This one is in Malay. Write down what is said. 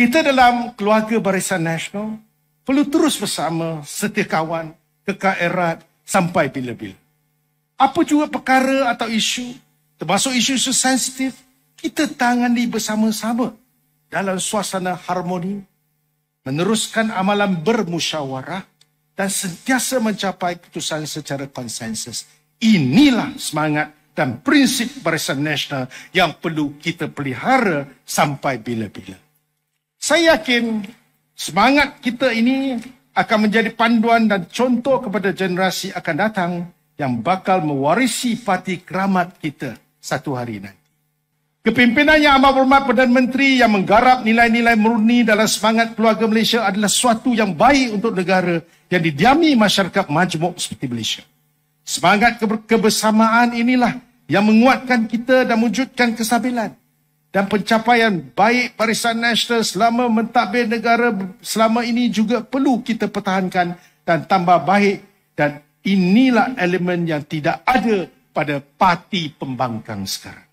Kita dalam keluarga barisan nasional perlu terus bersama setia kawan kekal erat sampai bila-bila. Apa juga perkara atau isu, termasuk isu-isu sensitif, kita tangani bersama-sama dalam suasana harmoni, meneruskan amalan bermusyawarah dan sentiasa mencapai keputusan secara konsensus. Inilah semangat dan prinsip barisan nasional yang perlu kita pelihara sampai bila-bila saya yakin semangat kita ini akan menjadi panduan dan contoh kepada generasi akan datang yang bakal mewarisi parti keramat kita satu hari nanti. Kepimpinannya amat berhormat Perdana Menteri yang menggarap nilai-nilai murni dalam semangat keluarga Malaysia adalah suatu yang baik untuk negara yang didiami masyarakat majmuk seperti Malaysia. Semangat kebersamaan inilah yang menguatkan kita dan wujudkan kestabilan dan pencapaian baik Barisan Nasional selama mentadbir negara selama ini juga perlu kita pertahankan dan tambah baik dan inilah elemen yang tidak ada pada parti pembangkang sekarang.